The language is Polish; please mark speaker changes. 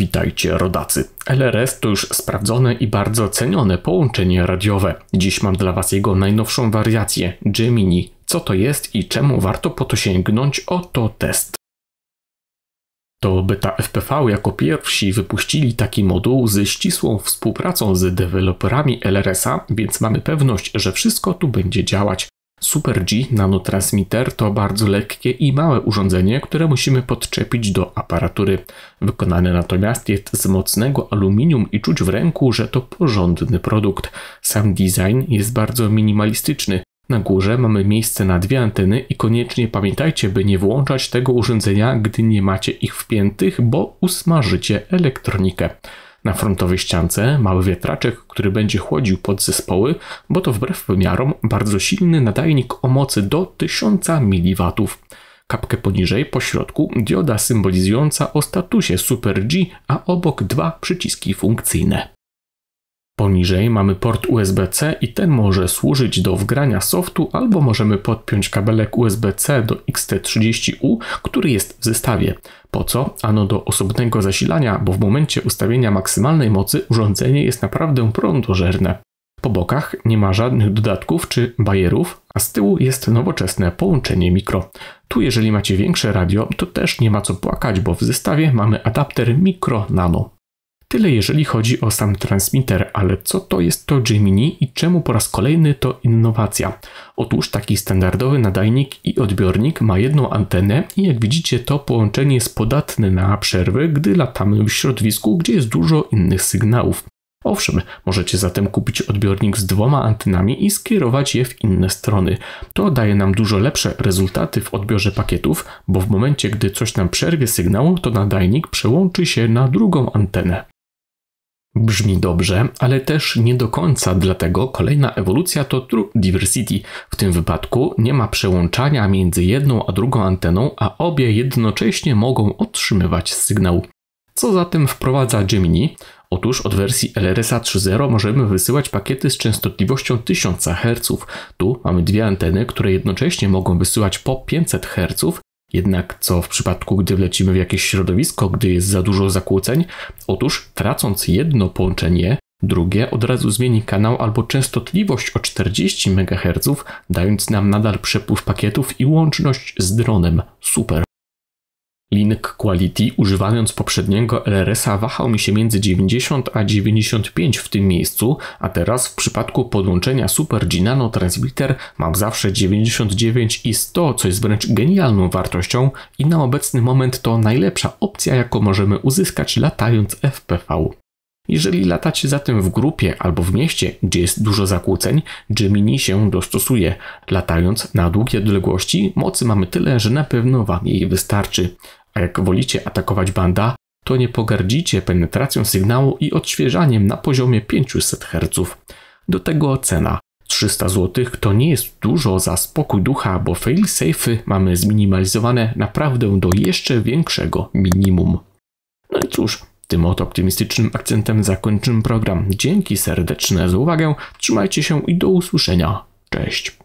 Speaker 1: Witajcie rodacy. LRS to już sprawdzone i bardzo cenione połączenie radiowe. Dziś mam dla Was jego najnowszą wariację Gemini. Co to jest i czemu warto po to sięgnąć? Oto test. To Beta FPV jako pierwsi wypuścili taki moduł ze ścisłą współpracą z deweloperami LRS-a, więc mamy pewność, że wszystko tu będzie działać. Super G nanotransmitter to bardzo lekkie i małe urządzenie, które musimy podczepić do aparatury. Wykonane natomiast jest z mocnego aluminium i czuć w ręku, że to porządny produkt. Sam design jest bardzo minimalistyczny. Na górze mamy miejsce na dwie anteny i koniecznie pamiętajcie, by nie włączać tego urządzenia, gdy nie macie ich wpiętych, bo usmażycie elektronikę. Na frontowej ściance mały wiatraczek, który będzie chłodził podzespoły, bo to wbrew wymiarom bardzo silny nadajnik o mocy do 1000 mW. Kapkę poniżej, po środku, dioda symbolizująca o statusie Super G, a obok dwa przyciski funkcyjne. Poniżej mamy port USB-C i ten może służyć do wgrania softu albo możemy podpiąć kabelek USB-C do XT30U, który jest w zestawie. Po co? Ano do osobnego zasilania, bo w momencie ustawienia maksymalnej mocy urządzenie jest naprawdę prądożerne. Po bokach nie ma żadnych dodatków czy bajerów, a z tyłu jest nowoczesne połączenie mikro. Tu jeżeli macie większe radio, to też nie ma co płakać, bo w zestawie mamy adapter mikro-nano. Tyle jeżeli chodzi o sam transmitter, ale co to jest to Gemini i czemu po raz kolejny to innowacja? Otóż taki standardowy nadajnik i odbiornik ma jedną antenę i jak widzicie to połączenie jest podatne na przerwy, gdy latamy w środowisku, gdzie jest dużo innych sygnałów. Owszem, możecie zatem kupić odbiornik z dwoma antenami i skierować je w inne strony. To daje nam dużo lepsze rezultaty w odbiorze pakietów, bo w momencie, gdy coś nam przerwie sygnał, to nadajnik przełączy się na drugą antenę. Brzmi dobrze, ale też nie do końca, dlatego kolejna ewolucja to True Diversity. W tym wypadku nie ma przełączania między jedną a drugą anteną, a obie jednocześnie mogą otrzymywać sygnał. Co zatem wprowadza Gemini? Otóż od wersji LRS-a 3.0 możemy wysyłać pakiety z częstotliwością 1000 Hz. Tu mamy dwie anteny, które jednocześnie mogą wysyłać po 500 Hz jednak co w przypadku, gdy wlecimy w jakieś środowisko, gdy jest za dużo zakłóceń? Otóż tracąc jedno połączenie, drugie od razu zmieni kanał albo częstotliwość o 40 MHz, dając nam nadal przepływ pakietów i łączność z dronem. Super. Link Quality, używając poprzedniego LRS-a, wahał mi się między 90 a 95 w tym miejscu, a teraz w przypadku podłączenia Super G Nano Transmitter mam zawsze 99 i 100, co jest wręcz genialną wartością i na obecny moment to najlepsza opcja, jaką możemy uzyskać latając FPV. Jeżeli latacie zatem w grupie albo w mieście, gdzie jest dużo zakłóceń, Gemini się dostosuje. Latając na długie odległości, mocy mamy tyle, że na pewno Wam jej wystarczy. A jak wolicie atakować banda, to nie pogardzicie penetracją sygnału i odświeżaniem na poziomie 500 Hz. Do tego cena 300 zł to nie jest dużo za spokój ducha, bo failsafe'y mamy zminimalizowane naprawdę do jeszcze większego minimum. No i cóż, tym oto optymistycznym akcentem zakończymy program. Dzięki serdeczne za uwagę, trzymajcie się i do usłyszenia. Cześć.